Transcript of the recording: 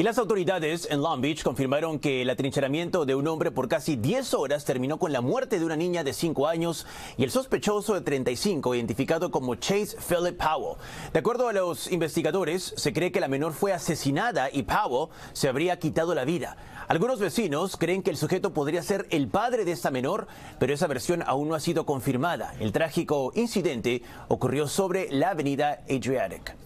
Y las autoridades en Long Beach confirmaron que el atrincheramiento de un hombre por casi 10 horas terminó con la muerte de una niña de 5 años y el sospechoso de 35, identificado como Chase Phillip Powell. De acuerdo a los investigadores, se cree que la menor fue asesinada y Powell se habría quitado la vida. Algunos vecinos creen que el sujeto podría ser el padre de esta menor, pero esa versión aún no ha sido confirmada. El trágico incidente ocurrió sobre la avenida Adriatic.